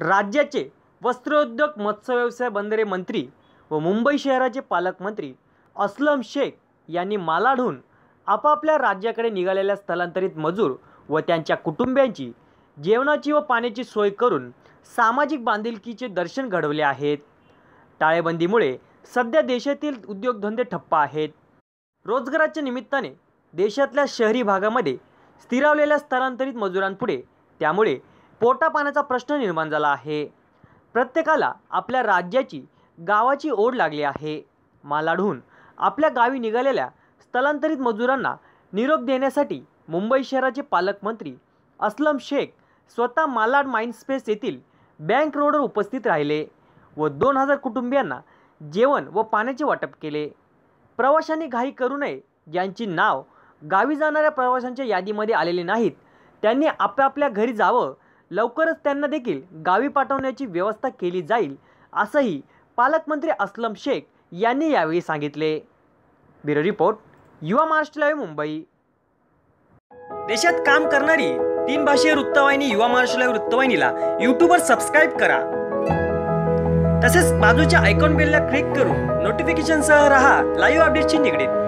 राज्याचे वस्त्रोद्योग मत्स्यव्यवसाय बंदरे मंत्री व मुंबई शहराचे पालकमंत्री अस्लम शेख यांनी मालाढून आपापल्या राज्याकडे निघालेल्या स्थलांतरित मजूर व त्यांच्या कुटुंबियांची जेवणाची व पाण्याची सोय करून सामाजिक बांधिलकीचे दर्शन घडवले आहेत टाळेबंदीमुळे सध्या देशातील उद्योगधंदे ठप्प आहेत रोजगाराच्या निमित्ताने देशातल्या शहरी भागामध्ये स्थिरावलेल्या स्थलांतरित मजुरांपुढे त्यामुळे पोटापाण्याचा प्रश्न निर्माण झाला आहे प्रत्येकाला आपल्या राज्याची गावाची ओढ लागली आहे मालाडहून आपल्या गावी निघालेल्या स्थलांतरित मजुरांना निरोप देण्यासाठी मुंबई शहराचे पालकमंत्री असलम शेख स्वतः मालाड माइंड स्पेस येथील बँक रोडवर उपस्थित राहिले व दोन हजार कुटुंबियांना जेवण व पाण्याचे वाटप केले प्रवाशांनी घाई करू नये ज्यांची नाव गावी जाणाऱ्या प्रवाशांच्या यादीमध्ये आलेली नाहीत त्यांनी आपापल्या घरी जावं लवकरच त्यांना देखील गावी पाठवण्याची व्यवस्था केली जाईल असंही पालकमंत्री असलम शेख यांनी यावेळी सांगितले ब्युरो रिपोर्ट युवा महाराष्ट्र लाईव्ह मुंबई देशात काम करणारी तीन भाषीय वृत्तवाहिनी युवा महाराष्ट्र लाईव्ह वृत्तवाहिनीला युट्यूबवर सबस्क्राईब करा तसेच बाजूच्या आयकॉन बेलला क्लिक करून नोटिफिकेशनसह राहा लाईव्ह अपडेटची निगडीत